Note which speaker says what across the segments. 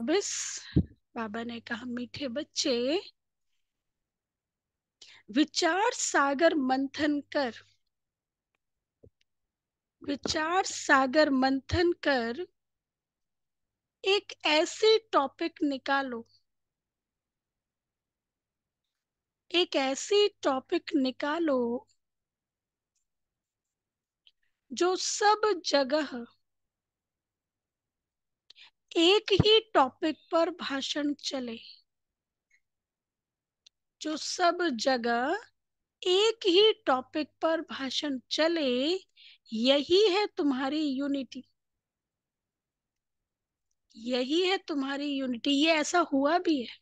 Speaker 1: बस बाबा ने कहा मीठे बच्चे विचार सागर मंथन कर विचार सागर मंथन कर एक ऐसे टॉपिक निकालो एक ऐसे टॉपिक निकालो जो सब जगह एक ही टॉपिक पर भाषण चले जो सब जगह एक ही टॉपिक पर भाषण चले यही है तुम्हारी यूनिटी यही है तुम्हारी यूनिटी ये ऐसा हुआ भी है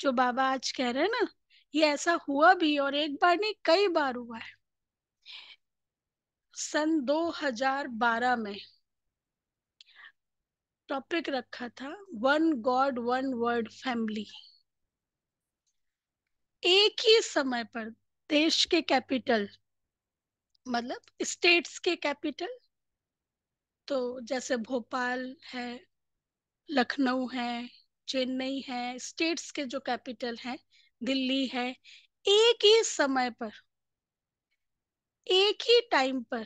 Speaker 1: जो बाबा आज कह रहे हैं ना ये ऐसा हुआ भी और एक बार नहीं कई बार हुआ है सन 2012 में टॉपिक रखा था one god one world family एक ही समय पर देश के कैपिटल मतलब स्टेट्स के कैपिटल तो जैसे भोपाल है लखनऊ है चेन्नई है स्टेट्स के जो कैपिटल हैं दिल्ली है एक ही समय पर एक ही टाइम पर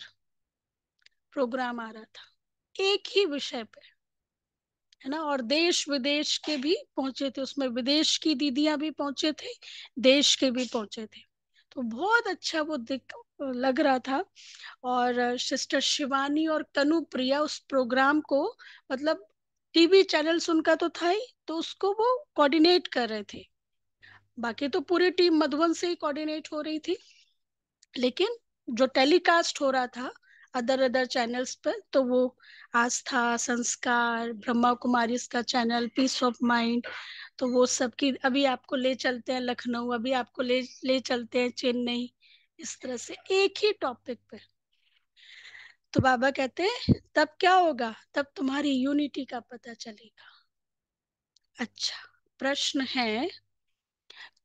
Speaker 1: प्रोग्राम आ रहा था एक ही विषय पर है ना और देश विदेश के भी पहुंचे थे उसमें विदेश की दीदियां भी पहुंचे थे देश के भी पहुंचे थे तो बहुत अच्छा वो दिख लग रहा था और सिस्टर शिवानी और कनु प्रिया उस प्रोग्राम को मतलब टीवी चैनल उनका तो था ही तो उसको वो कोऑर्डिनेट कर रहे थे बाकी तो पूरी टीम मधुबन से ही कोऑर्डिनेट हो रही थी लेकिन जो टेलीकास्ट हो रहा था अदर अदर चैनल्स पर तो वो आस्था संस्कार ब्रह्मा कुमारी का चैनल पीस ऑफ माइंड तो वो सब की अभी आपको ले चलते हैं लखनऊ अभी आपको ले ले चलते हैं चेन्नई इस तरह से एक ही टॉपिक पे तो बाबा कहते हैं तब क्या होगा तब तुम्हारी यूनिटी का पता चलेगा अच्छा प्रश्न है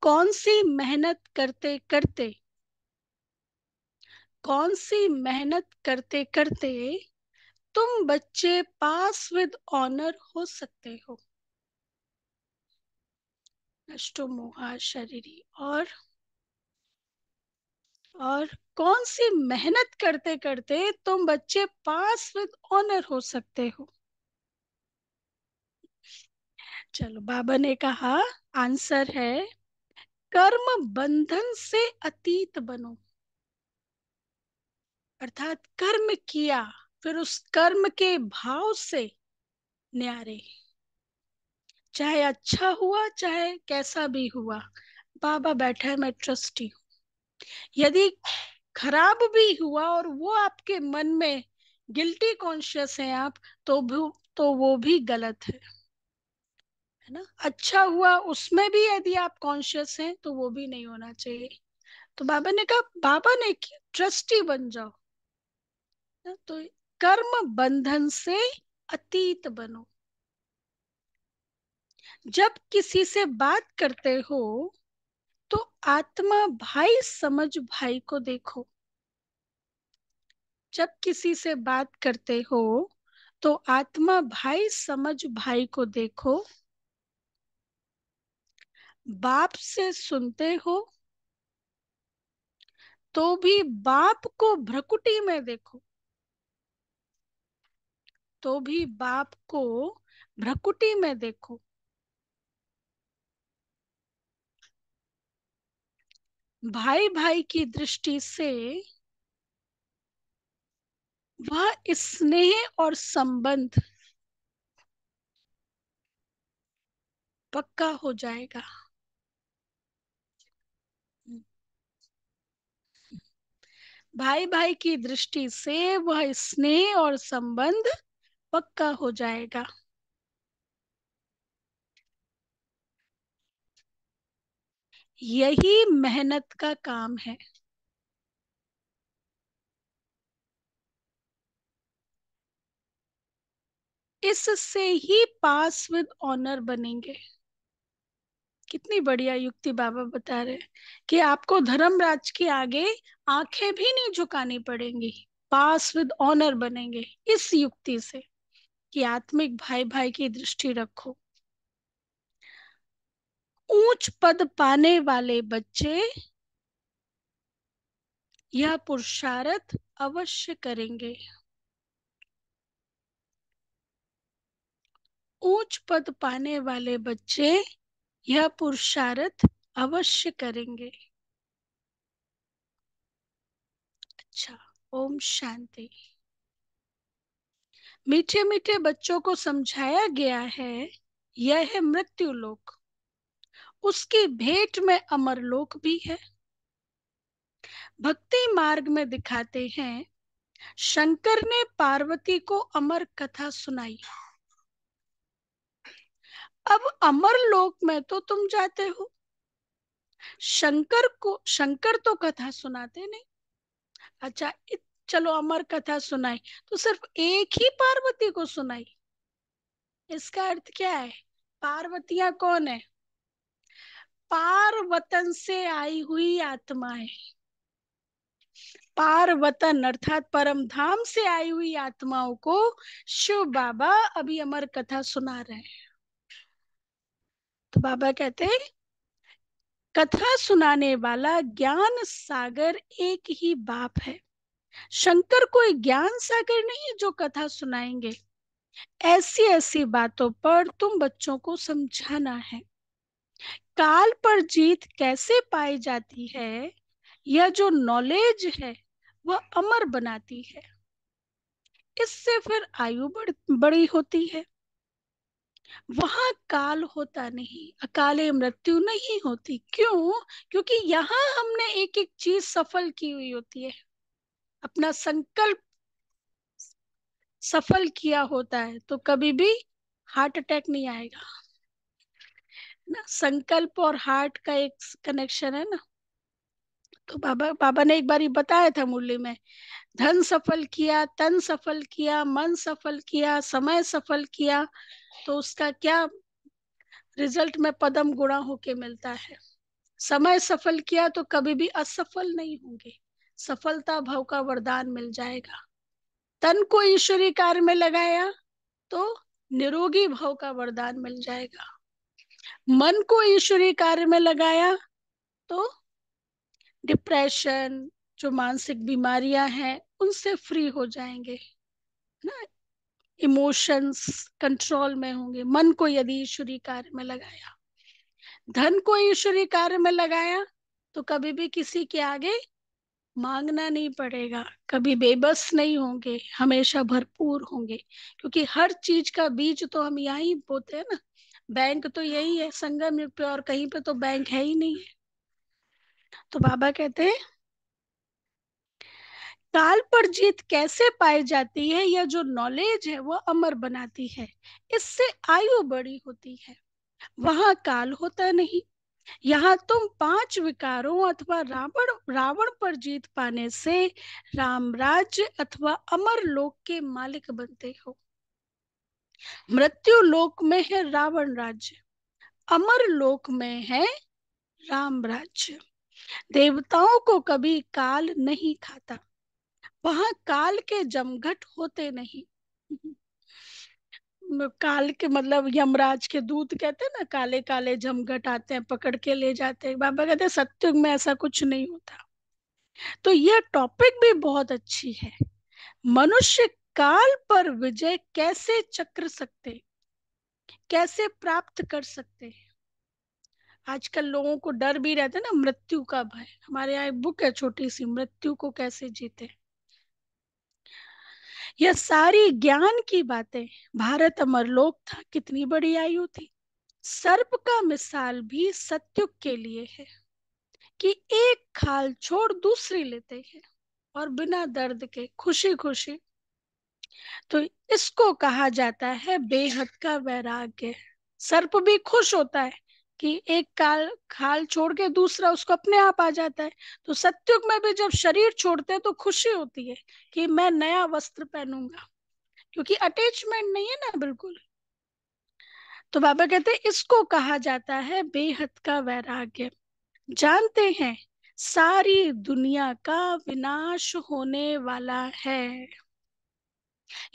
Speaker 1: कौन सी मेहनत करते करते कौन सी मेहनत करते करते तुम बच्चे पास विद ऑनर हो सकते हो अष्टो मोहा शरीरी और और कौन सी मेहनत करते करते तुम बच्चे पास विद ऑनर हो सकते हो चलो बाबा ने कहा आंसर है कर्म बंधन से अतीत बनो अर्थात कर्म किया फिर उस कर्म के भाव से न्यारे चाहे अच्छा हुआ चाहे कैसा भी हुआ बाबा बैठा है मैं ट्रस्टी हूं यदि खराब भी हुआ और वो आपके मन में गिल्टी कॉन्शियस है आप तो भी तो वो भी गलत है है ना अच्छा हुआ उसमें भी यदि आप कॉन्शियस हैं तो वो भी नहीं होना चाहिए तो बाबा ने कहा बाबा ने ट्रस्टी बन जाओ तो कर्म बंधन से अतीत बनो जब किसी से बात करते हो तो आत्मा भाई समझ भाई को देखो जब किसी से बात करते हो तो आत्मा भाई समझ भाई को देखो बाप से सुनते हो तो भी बाप को भ्रकुटी में देखो तो भी बाप को भ्रकुटी में देखो भाई भाई की दृष्टि से वह स्नेह और संबंध पक्का हो जाएगा भाई भाई की दृष्टि से वह स्नेह और संबंध पक्का हो जाएगा यही मेहनत का काम है इससे ही पास विद ऑनर बनेंगे कितनी बढ़िया युक्ति बाबा बता रहे हैं कि आपको धर्मराज के आगे आंखें भी नहीं झुकानी पड़ेंगी पास विद ऑनर बनेंगे इस युक्ति से कि आत्मिक भाई भाई की दृष्टि रखो ऊंच पद पाने वाले बच्चे यह पुरुषार्थ अवश्य करेंगे ऊंच पद पाने वाले बच्चे यह पुरुषार्थ अवश्य करेंगे अच्छा ओम शांति मीठे मीठे बच्चों को समझाया गया है यह है मृत्यु लोक उसकी भेंट में अमर लोक भी है भक्ति मार्ग में दिखाते हैं शंकर ने पार्वती को अमर कथा सुनाई अब अमर लोक में तो तुम जाते हो शंकर को शंकर तो कथा सुनाते नहीं अच्छा चलो अमर कथा सुनाई तो सिर्फ एक ही पार्वती को सुनाई इसका अर्थ क्या है पार्वतिया कौन है पार्वतन से आई हुई आत्माएं पार्वतन अर्थात परम धाम से आई हुई आत्माओं को शिव बाबा अभी अमर कथा सुना रहे हैं तो बाबा कहते हैं कथा सुनाने वाला ज्ञान सागर एक ही बाप है शंकर कोई ज्ञान सागर नहीं जो कथा सुनाएंगे ऐसी ऐसी बातों पर तुम बच्चों को समझाना है काल पर जीत कैसे पाई जाती है यह जो नॉलेज है वह अमर बनाती है इससे फिर आयु बढ़, बड़ी होती है वहां काल होता नहीं अकाले मृत्यु नहीं होती क्यों क्योंकि यहां हमने एक एक चीज सफल की हुई होती है अपना संकल्प सफल किया होता है तो कभी भी हार्ट अटैक नहीं आएगा ना संकल्प और हार्ट का एक कनेक्शन है ना तो बाबा बाबा ने एक बार बताया था मुरली में धन सफल किया तन सफल किया मन सफल किया समय सफल किया तो उसका क्या रिजल्ट में पदम गुणा होके मिलता है समय सफल किया तो कभी भी असफल नहीं होंगे सफलता भाव का वरदान मिल जाएगा तन को ईश्वरी कार्य में लगाया तो निरोगी भाव का वरदान मिल जाएगा मन को ईश्वरी कार्य में लगाया तो डिप्रेशन जो मानसिक बीमारियां हैं उनसे फ्री हो जाएंगे ना इमोशंस कंट्रोल में होंगे मन को यदि ईश्वरी कार्य में लगाया धन को ईश्वरी कार्य में लगाया तो कभी भी किसी के आगे मांगना नहीं पड़ेगा कभी बेबस नहीं होंगे हमेशा भरपूर होंगे क्योंकि हर चीज का बीज तो हम यहाँ बोते हैं ना बैंक तो यही है संगम युग पे और कहीं पे तो बैंक है ही नहीं है तो बाबा कहते हैं काल पर जीत कैसे पाई जाती है या जो नॉलेज है वो अमर बनाती है इससे आयु बड़ी होती है वहां काल होता नहीं यहाँ तुम पांच विकारों अथवा रावण रावण पर जीत पाने से राम राज्य अथवा अमर लोक के मालिक बनते हो मृत्यु लोक में है रावण राज्य अमर लोक में है राम राज्य देवताओं को कभी काल नहीं खाता वहां काल के जमघट होते नहीं काल के मतलब यमराज के दूत कहते हैं ना काले काले झमघट आते हैं पकड़ के ले जाते हैं बाबा कहते हैं सत्युग में ऐसा कुछ नहीं होता तो यह टॉपिक भी बहुत अच्छी है मनुष्य काल पर विजय कैसे चक्र सकते कैसे प्राप्त कर सकते हैं आजकल लोगों को डर भी रहता है ना मृत्यु का भय हमारे यहाँ एक बुक है छोटी सी मृत्यु को कैसे जीते यह सारी ज्ञान की बातें भारत अमर लोक था कितनी बड़ी आयु थी सर्प का मिसाल भी सत्युग के लिए है कि एक खाल छोड़ दूसरी लेते हैं और बिना दर्द के खुशी खुशी तो इसको कहा जाता है बेहद का वैराग्य सर्प भी खुश होता है कि एक काल खाल छोड़ के दूसरा उसको अपने आप आ जाता है तो सत्युग में भी जब शरीर छोड़ते हैं तो खुशी होती है कि मैं नया वस्त्र पहनूंगा क्योंकि अटैचमेंट नहीं है ना बिल्कुल तो बाबा कहते हैं इसको कहा जाता है बेहद का वैराग्य जानते हैं सारी दुनिया का विनाश होने वाला है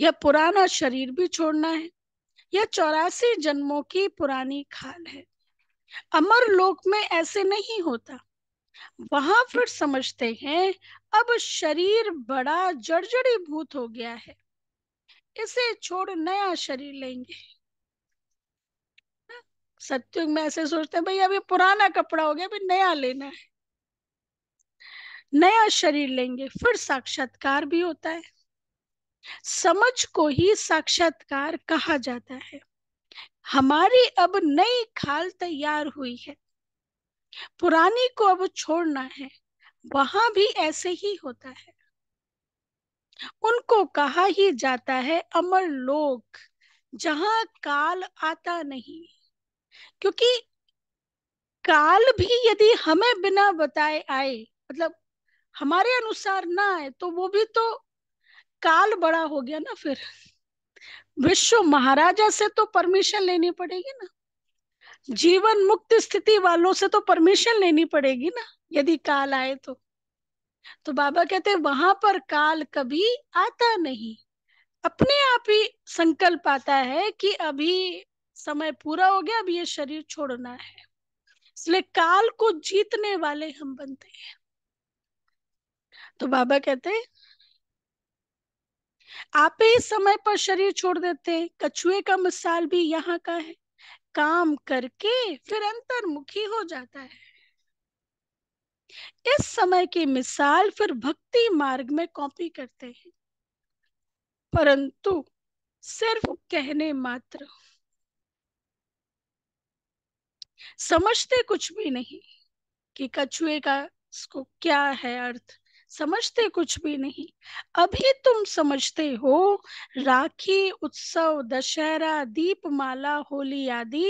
Speaker 1: यह पुराना शरीर भी छोड़ना है यह चौरासी जन्मों की पुरानी खाल है अमर लोक में ऐसे नहीं होता वहां फिर समझते हैं अब शरीर बड़ा जर्जरी भूत हो गया है इसे छोड़ नया शरीर लेंगे सत्युग में ऐसे सोचते हैं भाई अभी पुराना कपड़ा हो गया अभी नया लेना है नया शरीर लेंगे फिर साक्षात्कार भी होता है समझ को ही साक्षात्कार कहा जाता है हमारी अब नई खाल तैयार हुई है पुरानी को अब छोड़ना है वहां भी ऐसे ही होता है उनको कहा ही जाता है अमर लोक जहां काल आता नहीं क्योंकि काल भी यदि हमें बिना बताए आए मतलब हमारे अनुसार ना आए तो वो भी तो काल बड़ा हो गया ना फिर विश्व महाराजा से तो परमिशन लेनी पड़ेगी ना जीवन मुक्त स्थिति वालों से तो परमिशन लेनी पड़ेगी ना यदि काल आए तो तो बाबा कहते वहां पर काल कभी आता नहीं अपने आप ही संकल्प आता है कि अभी समय पूरा हो गया अभी ये शरीर छोड़ना है इसलिए काल को जीतने वाले हम बनते हैं तो बाबा कहते आप ही समय पर शरीर छोड़ देते कछुए का मिसाल भी यहाँ का है काम करके फिर अंतर्मुखी हो जाता है इस समय की मिसाल फिर भक्ति मार्ग में कॉपी करते हैं परंतु सिर्फ कहने मात्र समझते कुछ भी नहीं कि कछुए का इसको क्या है अर्थ समझते कुछ भी नहीं अभी तुम समझते हो राखी उत्सव दशहरा दीपमाला होली आदि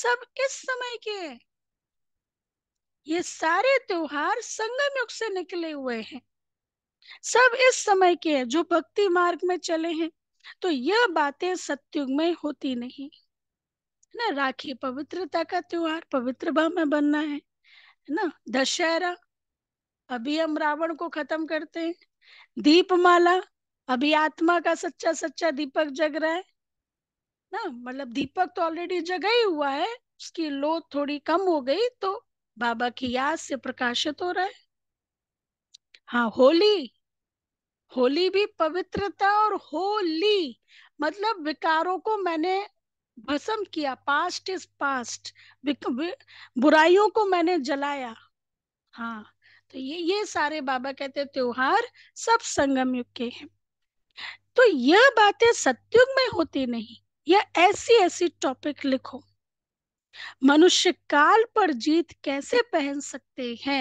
Speaker 1: सब इस समय के ये सारे त्योहार संगम युग से निकले हुए हैं सब इस समय के हैं जो भक्ति मार्ग में चले हैं तो यह बातें सत्युग में होती नहीं ना राखी पवित्रता का त्योहार पवित्र भाव में बनना है ना दशहरा अभी हम रावण को खत्म करते हैं दीपमाला अभी आत्मा का सच्चा सच्चा दीपक जग रहा है ना मतलब दीपक तो ऑलरेडी जगा ही हुआ है उसकी लो थोड़ी कम हो गई तो बाबा की याद से प्रकाशित हो रहा है हाँ होली होली भी पवित्रता और होली मतलब विकारों को मैंने भस्म किया पास्ट इज पास्ट बुराइयों को मैंने जलाया हाँ तो ये ये सारे बाबा कहते त्योहार सब संगम युग के हैं तो यह बातें सत्युग में होती नहीं यह ऐसी ऐसी टॉपिक लिखो मनुष्य काल पर जीत कैसे पहन सकते हैं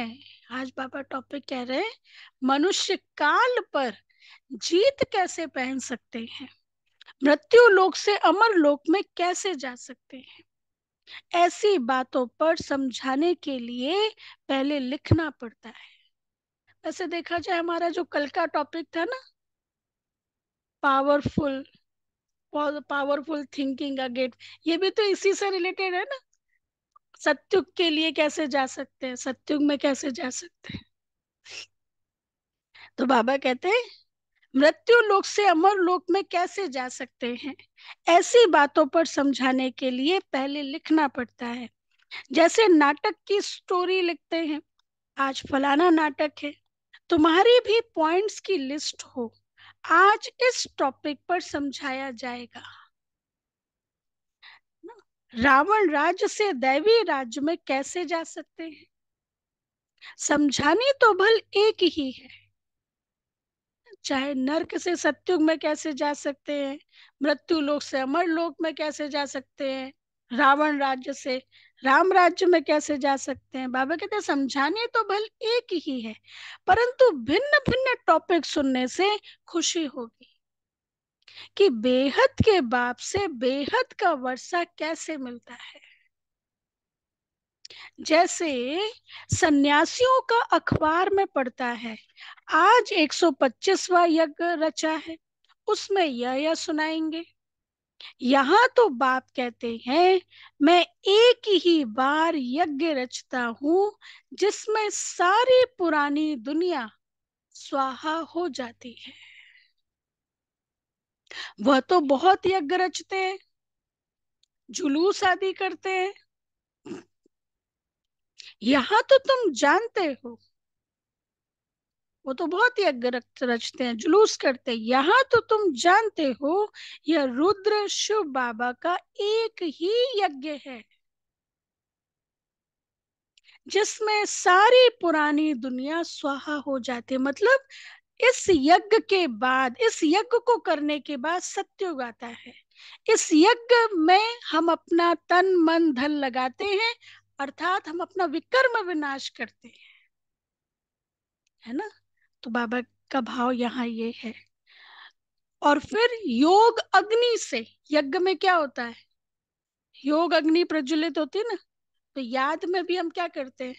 Speaker 1: आज बाबा टॉपिक कह रहे हैं मनुष्य काल पर जीत कैसे पहन सकते हैं मृत्यु लोक से अमर लोक में कैसे जा सकते हैं ऐसी बातों पर समझाने के लिए पहले लिखना पड़ता है ऐसे देखा जाए हमारा जो कल का टॉपिक था ना पावरफुल पावरफुल थिंकिंग अगेट ये भी तो इसी से रिलेटेड है ना सत्युग के लिए कैसे जा सकते हैं सत्युग में कैसे जा सकते हैं तो बाबा कहते हैं मृत्यु लोक से अमर लोक में कैसे जा सकते हैं ऐसी बातों पर समझाने के लिए पहले लिखना पड़ता है जैसे नाटक की स्टोरी लिखते हैं आज फलाना नाटक है तुम्हारी भी पॉइंट्स की लिस्ट हो आज इस टॉपिक पर समझाया जाएगा रावण राज्य से दैवी राज्य में कैसे जा सकते हैं समझानी तो भल एक ही है चाहे नर्क से सत्युग में कैसे जा सकते हैं मृत्यु लोक से अमर लोक में कैसे जा सकते हैं रावण राज्य से राम राज्य में कैसे जा सकते हैं बाबा कहते समझाने तो भल एक ही है परंतु भिन्न भिन्न टॉपिक सुनने से खुशी होगी कि बेहद के बाप से बेहद का वर्षा कैसे मिलता है जैसे सन्यासियों का अखबार में पड़ता है आज 125वां यज्ञ रचा है उसमें यह यह सुनाएंगे यहाँ तो बाप कहते हैं मैं एक ही बार यज्ञ रचता हूं जिसमें सारी पुरानी दुनिया स्वाहा हो जाती है वह तो बहुत यज्ञ रचते जुलूस आदि करते हैं यहां तो तुम जानते हो वो तो बहुत ही अग्रक्त रचते हैं जुलूस करते हैं यहाँ तो तुम जानते हो यह रुद्र शिव बाबा का एक ही यज्ञ है जिसमें सारी पुरानी दुनिया स्वाहा हो जाती है मतलब इस यज्ञ के बाद इस यज्ञ को करने के बाद सत्युग आता है इस यज्ञ में हम अपना तन मन धन लगाते हैं अर्थात हम अपना विकर्म विनाश करते हैं है ना तो बाबा का भाव यहाँ ये है और फिर योग अग्नि से यज्ञ में क्या होता है योग अग्नि प्रज्वलित होती है ना तो याद में भी हम क्या करते हैं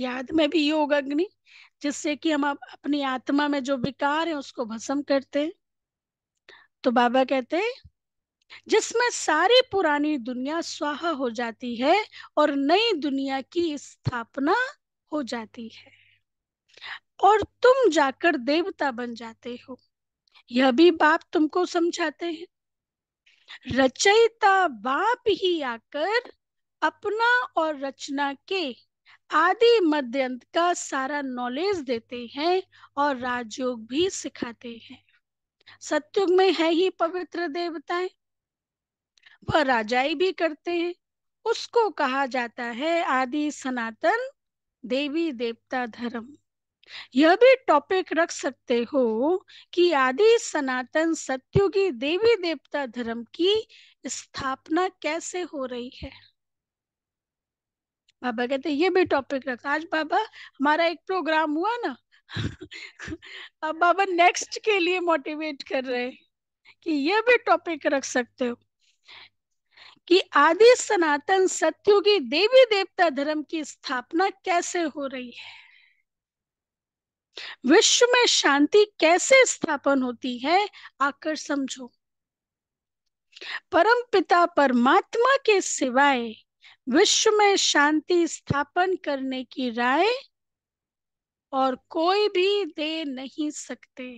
Speaker 1: याद में भी योग अग्नि जिससे कि हम अपनी आत्मा में जो विकार है उसको भस्म करते हैं तो बाबा कहते हैं जिसमें सारी पुरानी दुनिया स्वाहा हो जाती है और नई दुनिया की स्थापना हो जाती है और तुम जाकर देवता बन जाते हो यह भी बाप तुमको समझाते हैं रचयिता बाप ही आकर अपना और रचना के आदि मध्य का सारा नॉलेज देते हैं और राजयोग भी सिखाते हैं सत्युग में है ही पवित्र देवताएं वह राजाई भी करते हैं उसको कहा जाता है आदि सनातन देवी देवता धर्म यह भी टॉपिक रख सकते हो कि आदि सनातन सत्युगी देवी देवता धर्म की स्थापना कैसे हो रही है बाबा कहते ये भी टॉपिक रख आज बाबा हमारा एक प्रोग्राम हुआ ना अब बाबा नेक्स्ट के लिए मोटिवेट कर रहे हैं कि यह भी टॉपिक रख सकते हो कि आदि सनातन की देवी देवता धर्म की स्थापना कैसे हो रही है विश्व में शांति कैसे स्थापन होती है आकर समझो परम पिता परमात्मा के सिवाय विश्व में शांति स्थापन करने की राय और कोई भी दे नहीं सकते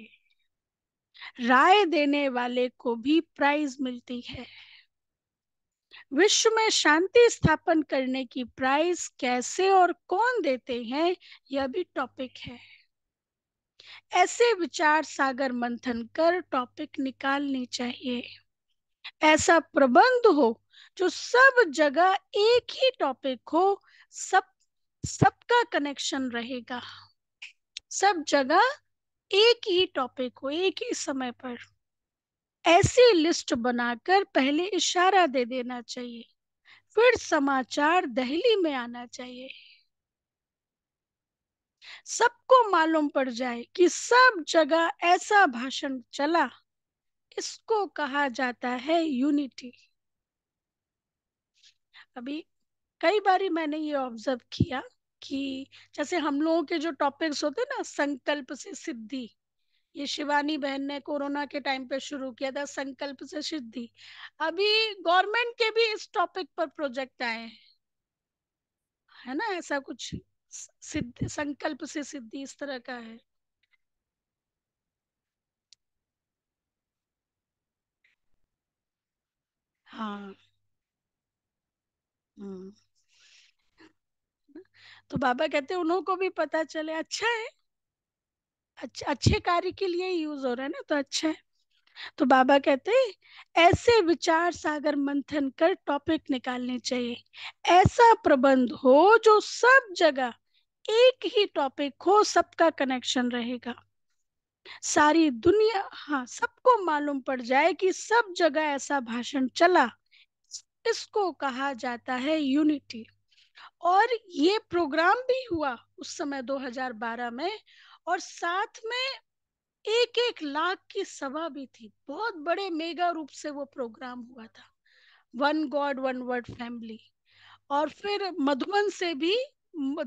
Speaker 1: राय देने वाले को भी प्राइज मिलती है विश्व में शांति स्थापन करने की प्राइस कैसे और कौन देते हैं यह भी टॉपिक है ऐसे विचार सागर मंथन कर टॉपिक निकालनी चाहिए ऐसा प्रबंध हो जो सब जगह एक ही टॉपिक हो सब सबका कनेक्शन रहेगा सब जगह एक ही टॉपिक हो एक ही समय पर ऐसी लिस्ट बनाकर पहले इशारा दे देना चाहिए फिर समाचार दहली में आना चाहिए सबको मालूम पड़ जाए कि सब जगह ऐसा भाषण चला इसको कहा जाता है यूनिटी अभी कई बारी मैंने ये ऑब्जर्व किया कि जैसे हम लोगों के जो टॉपिक्स होते हैं ना संकल्प से सिद्धि ये शिवानी बहन ने कोरोना के टाइम पे शुरू किया था संकल्प से सिद्धि अभी गवर्नमेंट के भी इस टॉपिक पर प्रोजेक्ट आए हैं है ना ऐसा कुछ सिद्ध संकल्प से सिद्धि इस तरह का है हाँ हम्म। तो बाबा कहते उन्हों को भी पता चले अच्छा है अच्छे अच्छे कार्य के लिए यूज हो रहा है ना तो अच्छा है तो बाबा कहते हैं ऐसे विचार सागर मंथन कर टॉपिक निकालने चाहिए ऐसा प्रबंध हो जो सब जगह एक ही टॉपिक हो सबका कनेक्शन रहेगा सारी दुनिया हाँ सबको मालूम पड़ जाए कि सब जगह ऐसा भाषण चला इसको कहा जाता है यूनिटी और ये प्रोग्राम भी हुआ उस समय 2012 में और साथ में एक एक लाख की सभा भी थी बहुत बड़े मेगा रूप से वो प्रोग्राम हुआ था one god one word family और फिर मधुबन से भी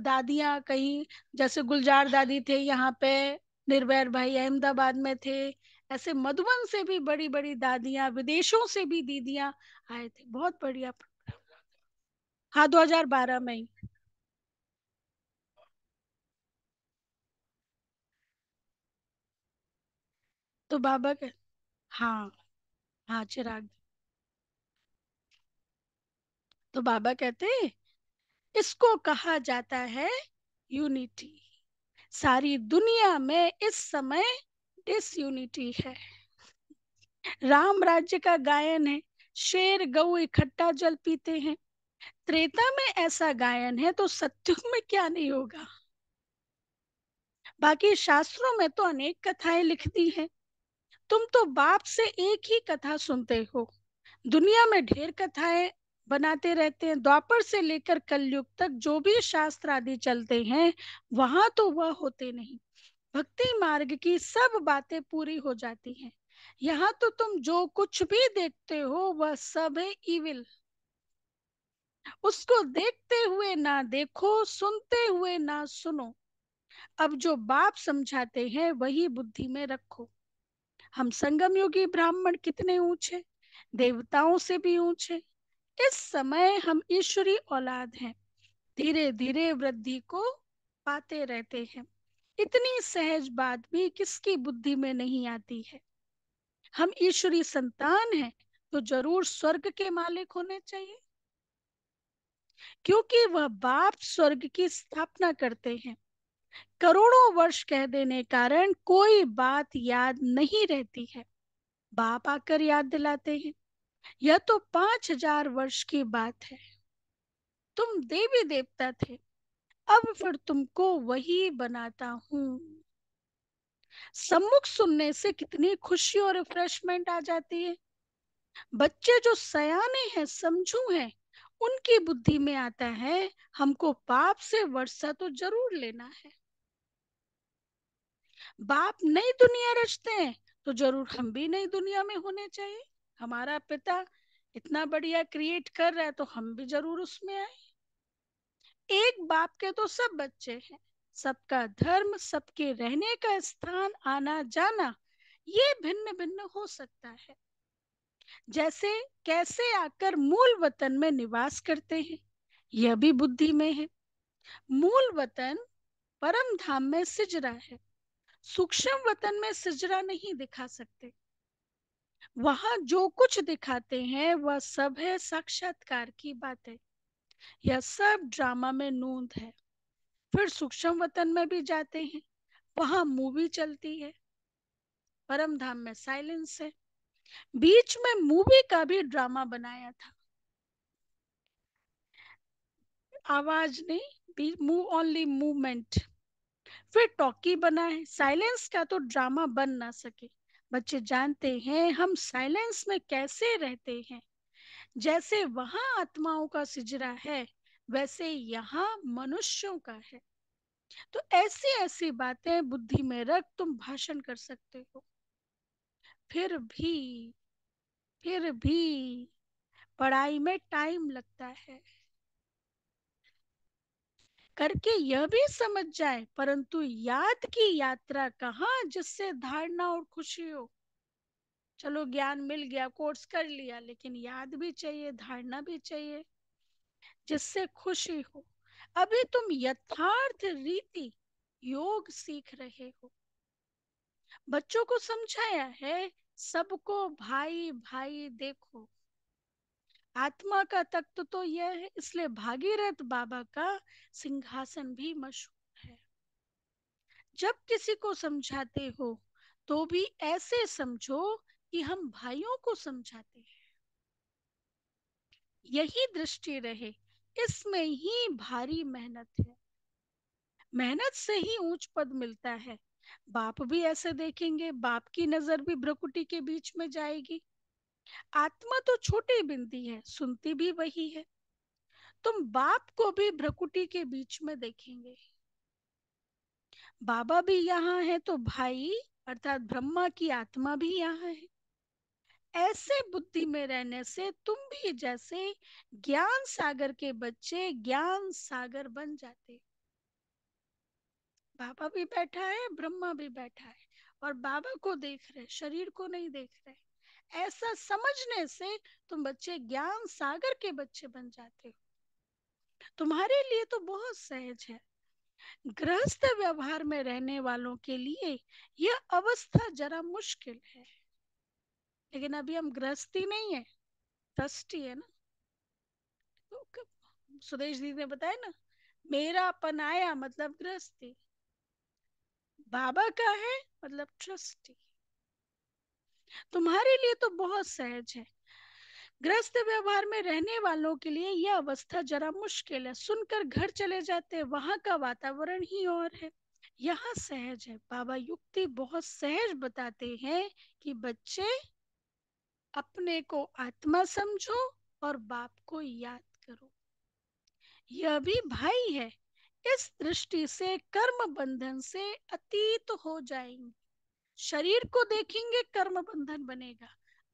Speaker 1: दादियां कहीं जैसे गुलजार दादी थे यहाँ पे निर्वैर भाई अहमदाबाद में थे ऐसे मधुबन से भी बड़ी बड़ी दादियां विदेशों से भी दीदियां आए थे बहुत बढ़िया प्रोग्राम हाँ 2012 में ही तो बाबा कह हाँ हाँ चिराग तो बाबा कहते हैं इसको कहा जाता है यूनिटी सारी दुनिया में इस समय डिस यूनिटी है राम राज्य का गायन है शेर गऊ इकट्ठा जल पीते हैं त्रेता में ऐसा गायन है तो सत्युग में क्या नहीं होगा बाकी शास्त्रों में तो अनेक कथाएं लिख दी हैं तुम तो बाप से एक ही कथा सुनते हो दुनिया में ढेर कथाएं बनाते रहते हैं द्वापर से लेकर कलयुग तक जो भी शास्त्र आदि चलते हैं वहां तो वह होते नहीं भक्ति मार्ग की सब बातें पूरी हो जाती हैं यहाँ तो तुम जो कुछ भी देखते हो वह सब है इविल उसको देखते हुए ना देखो सुनते हुए ना सुनो अब जो बाप समझाते हैं वही बुद्धि में रखो हम संगम योगी ब्राह्मण कितने ऊंचे देवताओं से भी ऊंचे इस समय हम ईश्वरी औलाद हैं धीरे धीरे वृद्धि को पाते रहते हैं इतनी सहज बात भी किसकी बुद्धि में नहीं आती है हम ईश्वरी संतान हैं तो जरूर स्वर्ग के मालिक होने चाहिए क्योंकि वह बाप स्वर्ग की स्थापना करते हैं करोड़ों वर्ष कह देने कारण कोई बात याद नहीं रहती है बाप आकर याद दिलाते हैं यह तो पांच हजार वर्ष की बात है तुम देवी देवता थे अब फिर तुमको वही बनाता हूं सम्मुख सुनने से कितनी खुशी और रिफ्रेशमेंट आ जाती है बच्चे जो सयाने हैं समझू हैं उनकी बुद्धि में आता है हमको बाप से वर्षा तो जरूर लेना है बाप नई दुनिया रचते हैं तो जरूर हम भी नई दुनिया में होने चाहिए हमारा पिता इतना बढ़िया क्रिएट कर रहा है तो हम भी जरूर उसमें आए एक बाप के तो सब बच्चे हैं सबका धर्म सबके रहने का स्थान आना जाना ये भिन्न भिन्न हो सकता है जैसे कैसे आकर मूल वतन में निवास करते हैं यह भी बुद्धि में है मूल वतन परम धाम में सिजरा है सूक्ष्म वतन में सिजरा नहीं दिखा सकते वहां जो कुछ दिखाते हैं वह सब है साक्षात्कार की बात है यह सब ड्रामा में नूंद है फिर सूक्ष्म वतन में भी जाते हैं वहां मूवी चलती है परम धाम में साइलेंस है बीच में मूवी का भी ड्रामा बनाया था आवाज नहीं मूव ओनली मूवमेंट फिर टॉकी बना है साइलेंस का तो ड्रामा बन ना सके बच्चे जानते हैं हम साइलेंस में कैसे रहते हैं जैसे वहां आत्माओं का सिजरा है वैसे यहाँ मनुष्यों का है तो ऐसी ऐसी बातें बुद्धि में रख तुम भाषण कर सकते हो फिर भी फिर भी पढ़ाई में टाइम लगता है करके यह भी समझ जाए परंतु याद की यात्रा कहाँ जिससे धारणा और खुशी हो चलो ज्ञान मिल गया कोर्स कर लिया लेकिन याद भी चाहिए धारणा भी चाहिए जिससे खुशी हो अभी तुम यथार्थ रीति योग सीख रहे हो बच्चों को समझाया है सबको भाई भाई देखो आत्मा का तो, तो यह है इसलिए भागीरथ बाबा का सिंहासन भी मशहूर है जब किसी को समझाते हो तो भी ऐसे समझो कि हम भाइयों को समझाते हैं यही दृष्टि रहे इसमें ही भारी मेहनत है मेहनत से ही ऊंच पद मिलता है बाप भी ऐसे देखेंगे बाप की नजर भी भ्रकुटी के बीच में जाएगी आत्मा तो छोटी बिंदी है सुनती भी वही है तुम बाप को भी भ्रकुटी के बीच में देखेंगे बाबा भी यहाँ है तो भाई अर्थात ब्रह्मा की आत्मा भी यहाँ है ऐसे बुद्धि में रहने से तुम भी जैसे ज्ञान सागर के बच्चे ज्ञान सागर बन जाते बाबा भी बैठा है ब्रह्मा भी बैठा है और बाबा को देख रहे शरीर को नहीं देख रहे ऐसा समझने से तुम बच्चे ज्ञान सागर के बच्चे बन जाते हो तुम्हारे लिए तो बहुत सहज है गृहस्थ व्यवहार में रहने वालों के लिए यह अवस्था जरा मुश्किल है लेकिन अभी हम गृहस्थी नहीं है दृष्टि है ना तो सुदेश जी ने बताया ना मेरा पनाया मतलब गृहस्थी बाबा का है मतलब ट्रस्टी तुम्हारे लिए तो बहुत सहज है ग्रस्त व्यवहार में रहने वालों के लिए यह अवस्था जरा मुश्किल है सुनकर घर चले जाते हैं वहां का वातावरण ही और है यहाँ सहज है बाबा युक्ति बहुत सहज बताते हैं कि बच्चे अपने को आत्मा समझो और बाप को याद करो यह भी भाई है इस दृष्टि से कर्म बंधन से अतीत हो जाएंगे शरीर को देखेंगे कर्म बंधन बनेगा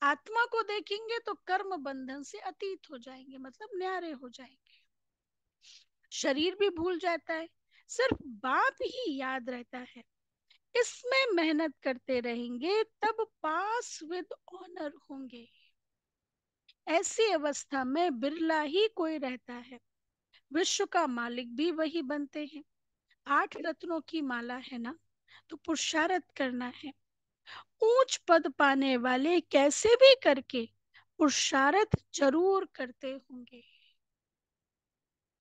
Speaker 1: आत्मा को देखेंगे तो कर्म बंधन से अतीत हो जाएंगे मतलब न्यारे हो जाएंगे शरीर भी भूल जाता है सिर्फ बाप ही याद रहता है इसमें मेहनत करते रहेंगे तब पास विद ऑनर होंगे ऐसी अवस्था में बिरला ही कोई रहता है विश्व का मालिक भी वही बनते हैं आठ रत्नों की माला है ना तो पुरुषार्थ करना है ऊंच पद पाने वाले कैसे भी करके पुरुषार्थ जरूर करते होंगे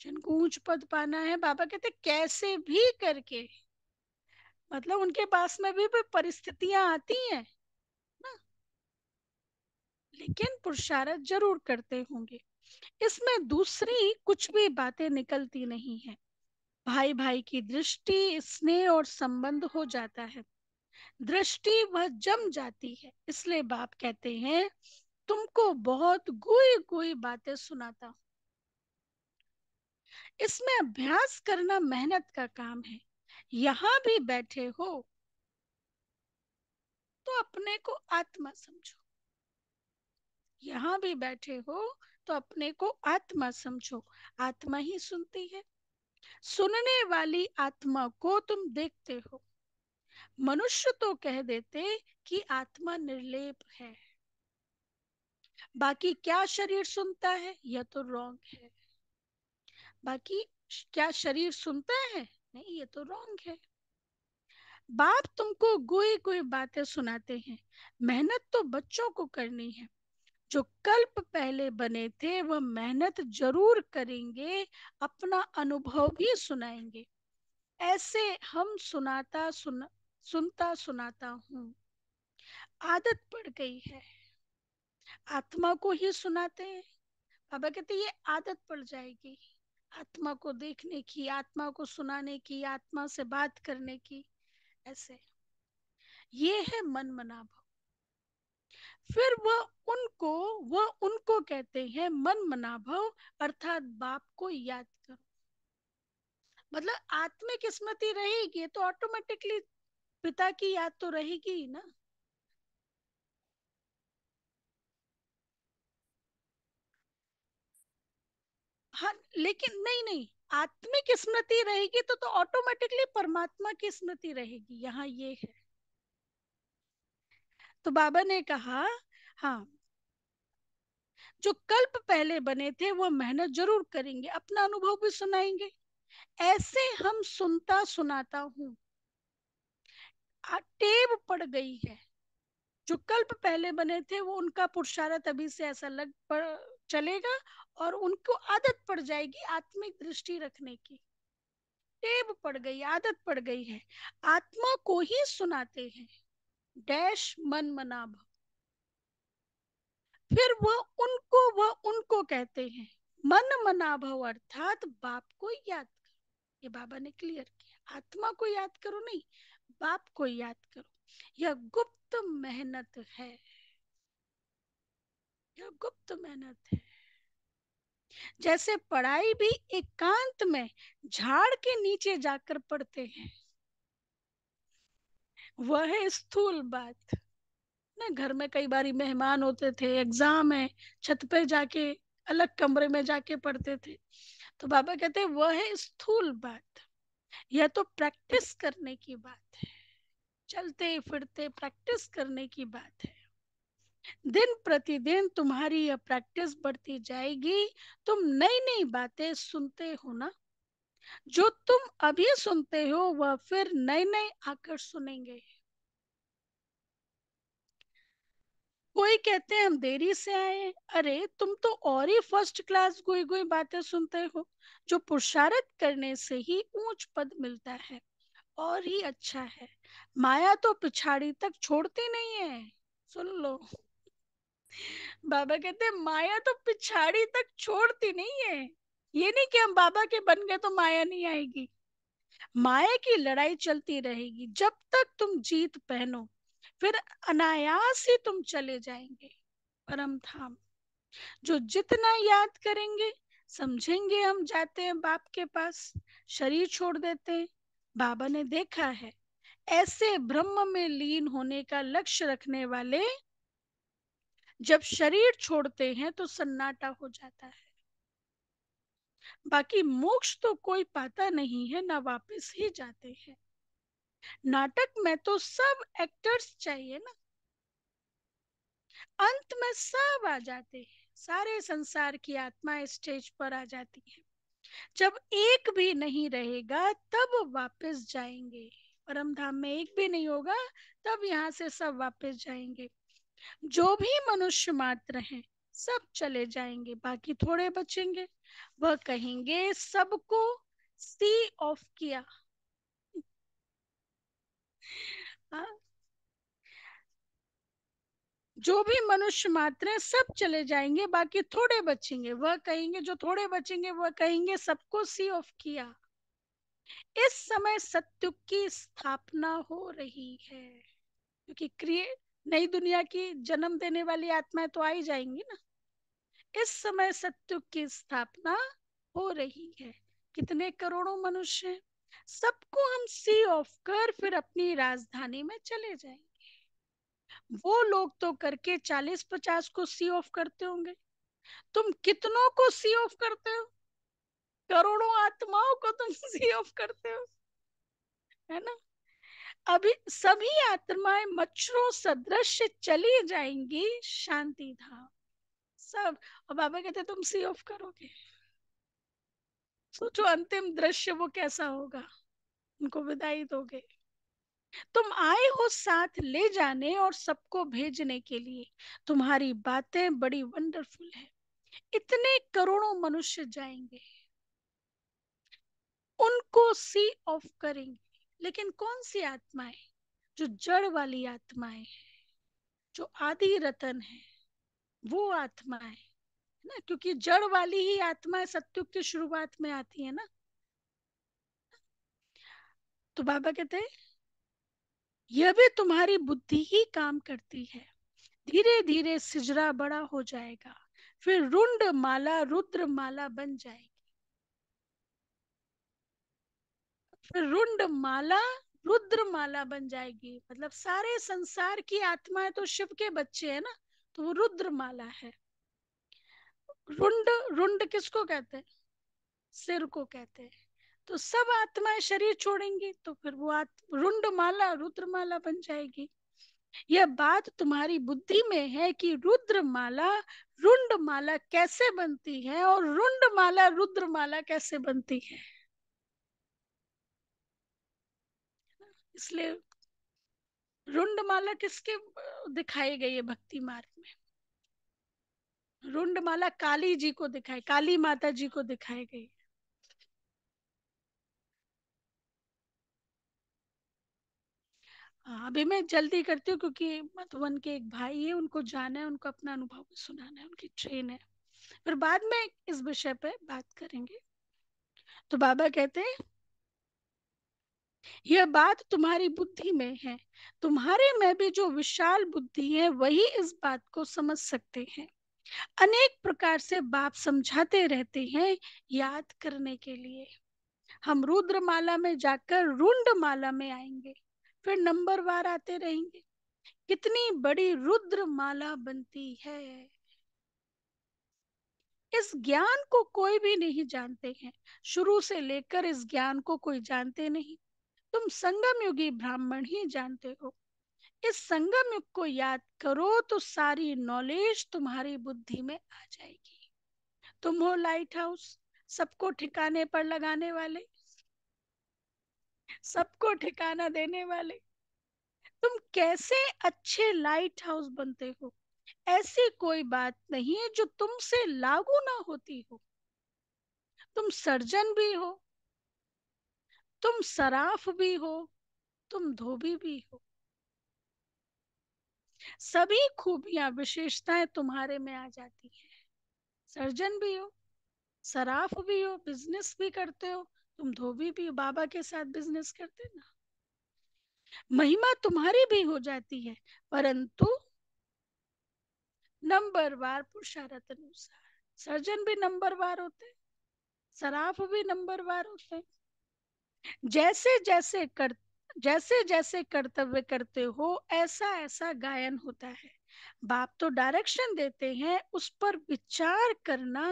Speaker 1: जिनको ऊंच पद पाना है बाबा कहते कैसे भी करके मतलब उनके पास में भी, भी परिस्थितियां आती हैं ना लेकिन पुरुषार्थ जरूर करते होंगे इसमें दूसरी कुछ भी बातें निकलती नहीं है भाई भाई की दृष्टि स्नेह और संबंध हो जाता है दृष्टि वह जम जाती है इसलिए बाप कहते हैं तुमको बहुत गुई गुई बातें सुनाता हूं इसमें अभ्यास करना मेहनत का काम है यहां भी बैठे हो तो अपने को आत्मा समझो यहां भी बैठे हो तो अपने को आत्मा समझो आत्मा ही सुनती है सुनने वाली आत्मा को तुम देखते हो मनुष्य तो कह देते कि आत्मा निर्लेप है बाकी क्या शरीर सुनता है यह तो रॉन्ग है बाकी क्या शरीर सुनता है नहीं ये तो रॉन्ग है बाप तुमको गोई गोई बातें सुनाते हैं मेहनत तो बच्चों को करनी है जो कल्प पहले बने थे वह मेहनत जरूर करेंगे अपना अनुभव भी सुनाएंगे ऐसे हम सुनाता सुन सुनता सुनाता हूं आदत पड़ गई है आत्मा को ही सुनाते हैं बाबा कहते ये आदत पड़ जाएगी आत्मा को देखने की आत्मा को सुनाने की आत्मा से बात करने की ऐसे ये है मन मना भाव फिर वह उनको वह उनको कहते हैं मन मना भव अर्थात बाप को याद करो मतलब आत्मिक स्मृति रहेगी तो ऑटोमेटिकली पिता की याद तो रहेगी ही ना हाँ लेकिन नहीं नहीं आत्मिक स्मृति रहेगी तो तो ऑटोमेटिकली परमात्मा की स्मृति रहेगी यहाँ ये है तो बाबा ने कहा हाँ जो कल्प पहले बने थे वो मेहनत जरूर करेंगे अपना अनुभव भी सुनाएंगे ऐसे हम सुनता सुनाता हूं टेब पड़ गई है जो कल्प पहले बने थे वो उनका पुरुषार्थ अभी से ऐसा लग पड़ चलेगा और उनको आदत पड़ जाएगी आत्मिक दृष्टि रखने की टेब पड़ गई आदत पड़ गई है आत्मा को ही सुनाते हैं डैश मन मना भव फिर वह उनको वह उनको कहते हैं मन मना भव अर्थात बाप को याद करो ये बाबा ने क्लियर किया आत्मा को याद करो नहीं बाप को याद करो यह गुप्त मेहनत है यह गुप्त मेहनत है जैसे पढ़ाई भी एकांत में झाड़ के नीचे जाकर पढ़ते हैं वह है स्थूल बात ना घर में कई बार मेहमान होते थे एग्जाम है छत पे जाके अलग कमरे में जाके पढ़ते थे तो बाबा कहते हैं वह है स्थूल बात यह तो प्रैक्टिस करने की बात है चलते फिरते प्रैक्टिस करने की बात है दिन प्रतिदिन तुम्हारी यह प्रैक्टिस बढ़ती जाएगी तुम नई नई बातें सुनते होना जो तुम अभी सुनते हो वह फिर नए नए आकर सुनेंगे कोई कहते हैं हम देरी से आए अरे तुम तो और ही फर्स्ट क्लास गोई गोई बातें सुनते हो जो पुरुषार्थ करने से ही ऊंच पद मिलता है और ही अच्छा है माया तो पिछाड़ी तक छोड़ती नहीं है सुन लो बाबा कहते माया तो पिछाड़ी तक छोड़ती नहीं है ये नहीं कि हम बाबा के बन गए तो माया नहीं आएगी माया की लड़ाई चलती रहेगी जब तक तुम जीत पहनो फिर अनायास ही तुम चले जाएंगे परम धाम जो जितना याद करेंगे समझेंगे हम जाते हैं बाप के पास शरीर छोड़ देते हैं बाबा ने देखा है ऐसे ब्रह्म में लीन होने का लक्ष्य रखने वाले जब शरीर छोड़ते हैं तो सन्नाटा हो जाता है बाकी मोक्ष तो कोई पाता नहीं है ना वापस ही जाते हैं नाटक में तो सब एक्टर्स चाहिए ना अंत में सब आ जाते हैं सारे संसार की आत्मा स्टेज पर आ जाती है जब एक भी नहीं रहेगा तब वापस जाएंगे परम धाम में एक भी नहीं होगा तब यहाँ से सब वापस जाएंगे जो भी मनुष्य मात्र हैं सब चले जाएंगे बाकी थोड़े बचेंगे वह कहेंगे सबको सी ऑफ किया जो भी मनुष्य मात्र है सब चले जाएंगे बाकी थोड़े बचेंगे वह कहेंगे जो थोड़े बचेंगे वह कहेंगे सबको सी ऑफ किया इस समय सत्यु की स्थापना हो रही है क्योंकि क्रिए नई दुनिया की जन्म देने वाली आत्माएं तो आ ही जाएंगी ना इस समय सत्युग की स्थापना हो रही है कितने करोड़ों मनुष्य सबको हम सी ऑफ कर फिर अपनी राजधानी में चले जाएंगे वो लोग तो करके चालीस पचास को सी ऑफ करते होंगे तुम कितनों को सी ऑफ करते हो करोड़ों आत्माओं को तुम सी ऑफ करते हो है ना अभी सभी आत्माएं मच्छरों सदृश चली जाएंगी शांति धाम सब और बाबा कहते तुम सी ऑफ करोगे सोचो अंतिम दृश्य वो कैसा होगा उनको विदाई दोगे तुम आए हो साथ ले जाने और सबको भेजने के लिए तुम्हारी बातें बड़ी वंडरफुल है इतने करोड़ों मनुष्य जाएंगे उनको सी ऑफ करेंगे लेकिन कौन सी आत्माएं जो जड़ वाली आत्माएं हैं जो आदि रतन है वो आत्मा है ना क्योंकि जड़ वाली ही आत्मा सत्युग की शुरुआत में आती है ना तो बाबा कहते हैं यह भी तुम्हारी बुद्धि ही काम करती है धीरे धीरे सिजरा बड़ा हो जाएगा फिर रुंड माला रुद्र माला बन जाएगी फिर रुंड माला रुद्र माला बन जाएगी मतलब सारे संसार की आत्माएं तो शिव के बच्चे है ना तो वो रुद्रमाला है रुंड रुंड किसको कहते हैं सिर को कहते हैं तो सब आत्माएं शरीर छोड़ेंगी तो फिर वो रुंड माला रुद्रमाला बन जाएगी यह बात तुम्हारी बुद्धि में है कि रुद्रमाला रुंड माला कैसे बनती है और रुंड माला रुद्रमाला कैसे बनती है इसलिए माला किसके दिखाई गई है भक्ति मार्ग में रुंड माला काली जी को दिखाई काली माता जी को दिखाई गई है अभी मैं जल्दी करती हूँ क्योंकि मधुवन के एक भाई है उनको जाना है उनको अपना अनुभव सुनाना है उनकी ट्रेन है पर बाद में इस विषय पे बात करेंगे तो बाबा कहते हैं यह बात तुम्हारी बुद्धि में है तुम्हारे में भी जो विशाल बुद्धि है वही इस बात को समझ सकते हैं अनेक प्रकार से बाप समझाते रहते हैं याद करने के लिए हम रुद्रमाला में जाकर रुंड माला में आएंगे फिर नंबर वार आते रहेंगे कितनी बड़ी रुद्र माला बनती है इस ज्ञान को कोई भी नहीं जानते हैं शुरू से लेकर इस ज्ञान को कोई जानते नहीं तुम संगम युगी ब्राह्मण ही जानते हो इस संगम युग को याद करो तो सारी नॉलेज तुम्हारी बुद्धि में आ जाएगी तुम हो लाइट हाउस सबको ठिकाने पर लगाने वाले सबको ठिकाना देने वाले तुम कैसे अच्छे लाइट हाउस बनते हो ऐसी कोई बात नहीं है जो तुमसे लागू ना होती हो तुम सर्जन भी हो तुम सराफ भी हो तुम धोबी भी हो सभी खूबियां विशेषताएं तुम्हारे में आ जाती हैं सर्जन भी हो सराफ भी हो बिजनेस भी करते हो तुम धोबी भी हो बाबा के साथ बिजनेस करते ना महिमा तुम्हारी भी हो जाती है परंतु नंबर वार पुरुषार्थ अनुसार सर्जन भी नंबर वार होते सराफ भी नंबर वार होते हैं जैसे जैसे कर जैसे जैसे कर्तव्य करते हो ऐसा ऐसा गायन होता है बाप तो डायरेक्शन देते हैं उस पर विचार करना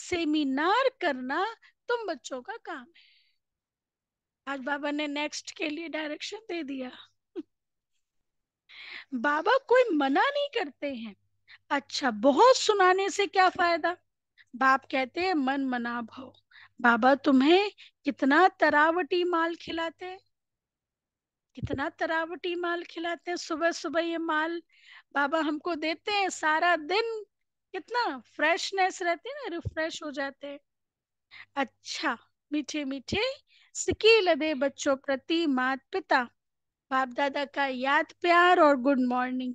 Speaker 1: सेमिनार करना तुम बच्चों का काम है आज बाबा ने नेक्स्ट के लिए डायरेक्शन दे दिया बाबा कोई मना नहीं करते हैं अच्छा बहुत सुनाने से क्या फायदा बाप कहते हैं मन मना भाव बाबा तुम्हें कितना तरावटी माल खिलाते कितना तरावटी माल खिलाते सुबह सुबह ये माल बाबा हमको देते हैं सारा दिन कितना फ्रेशनेस रहती है ना रिफ्रेश हो जाते अच्छा मीठे मीठे सिकी लदे बच्चों प्रति मात पिता बाप दादा का याद प्यार और गुड मॉर्निंग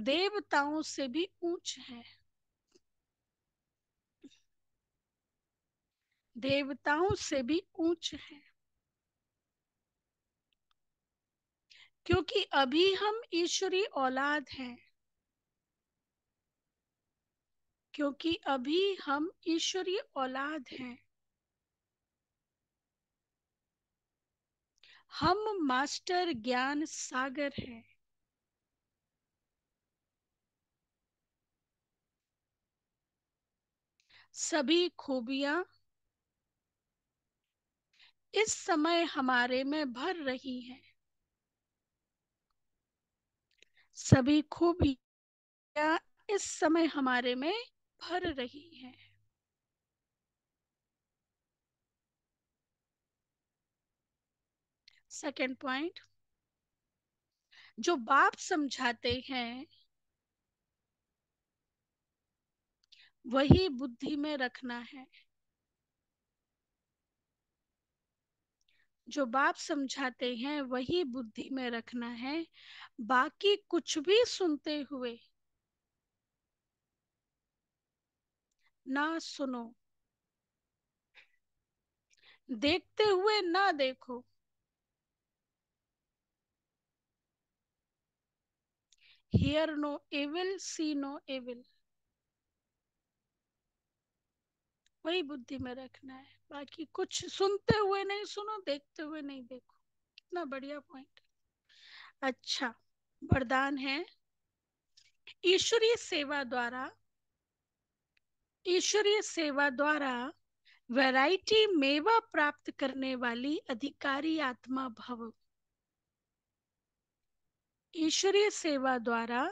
Speaker 1: देवताओं से भी ऊंच है देवताओं से भी ऊंच है क्योंकि अभी हम ईश्वरी औलाद हैं क्योंकि अभी हम ईश्वरी औलाद हैं हम मास्टर ज्ञान सागर हैं सभी खूबियां इस समय हमारे में भर रही हैं सभी खूबियां इस समय हमारे में भर रही हैं सेकेंड पॉइंट जो बाप समझाते हैं वही बुद्धि में रखना है जो बाप समझाते हैं वही बुद्धि में रखना है बाकी कुछ भी सुनते हुए ना सुनो देखते हुए ना देखो hear no evil see no evil वही बुद्धि में रखना है बाकी कुछ सुनते हुए नहीं सुनो देखते हुए नहीं देखो कितना बढ़िया पॉइंट अच्छा वरदान है ईश्वरीय सेवा द्वारा ईश्वरीय सेवा द्वारा वैरायटी मेवा प्राप्त करने वाली अधिकारी आत्मा भव ईश्वरीय सेवा द्वारा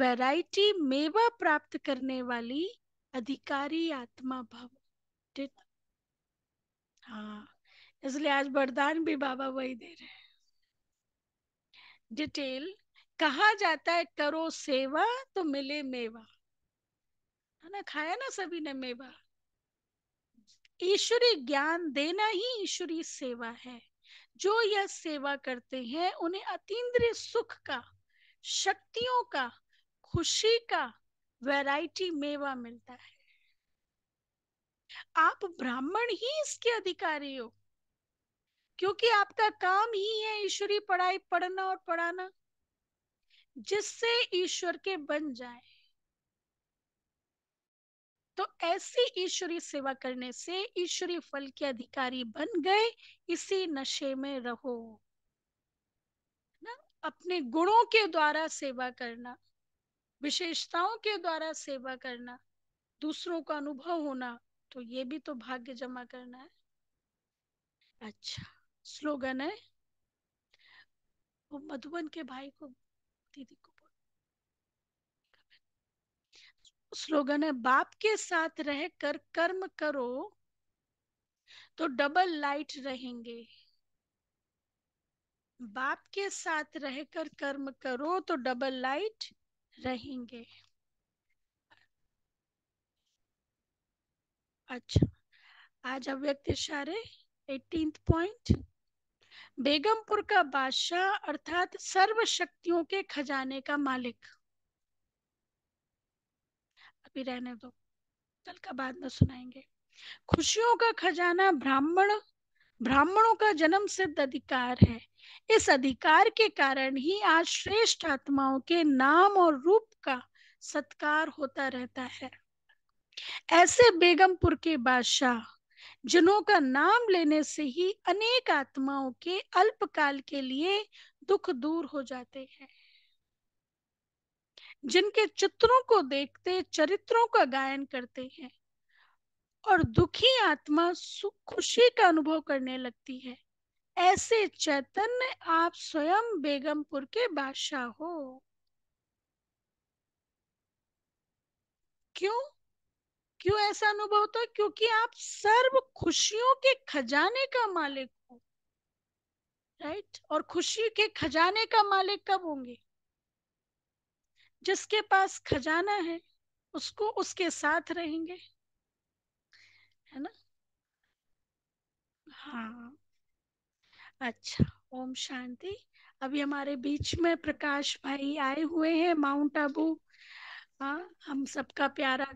Speaker 1: वैरायटी मेवा प्राप्त करने वाली अधिकारी आत्मा भव हाँ इसलिए आज वरदान भी बाबा वही दे रहे डिटेल कहा जाता है करो सेवा तो मिले मेवा है ना खाया ना सभी ने मेवा ईश्वरी ज्ञान देना ही ईश्वरी सेवा है जो यह सेवा करते हैं उन्हें अतीन्द्रिय सुख का शक्तियों का खुशी का वैरायटी मेवा मिलता है आप ब्राह्मण ही इसके अधिकारी हो क्योंकि आपका काम ही है ईश्वरी पढ़ाई पढ़ना और पढ़ाना जिससे ईश्वर के बन जाए तो ऐसी ईश्वरी सेवा करने से ईश्वरी फल के अधिकारी बन गए इसी नशे में रहो ना अपने गुणों के द्वारा सेवा करना विशेषताओं के द्वारा सेवा करना दूसरों का अनुभव होना तो ये भी तो भाग्य जमा करना है अच्छा स्लोगन है वो मधुबन के भाई को दीदी को बोल स्लोगन है बाप के साथ रह कर कर्म करो तो डबल लाइट रहेंगे बाप के साथ रहकर कर्म करो तो डबल लाइट रहेंगे अच्छा आज अव्यक्त इशारे एटीन पॉइंट बेगमपुर का बादशाह अर्थात सर्व शक्तियों के खजाने का मालिक अभी रहने दो कल का बाद में सुनाएंगे खुशियों का खजाना ब्राह्मण ब्राह्मणों का जन्म सिद्ध अधिकार है इस अधिकार के कारण ही आज श्रेष्ठ आत्माओं के नाम और रूप का सत्कार होता रहता है ऐसे बेगमपुर के बादशाह जिन्हों का नाम लेने से ही अनेक आत्माओं के अल्पकाल के लिए दुख दूर हो जाते हैं जिनके चित्रों को देखते चरित्रों का गायन करते हैं और दुखी आत्मा सुख खुशी का अनुभव करने लगती है ऐसे चैतन्य आप स्वयं बेगमपुर के बादशाह हो क्यों क्यों ऐसा अनुभव होता है क्योंकि आप सर्व खुशियों के खजाने का मालिक हो राइट और खुशी के खजाने का मालिक कब होंगे जिसके पास खजाना है उसको उसके साथ रहेंगे हाँ अच्छा ओम शांति अभी हमारे बीच में प्रकाश भाई आए हुए हैं माउंट आबू हाँ हम सबका प्यारा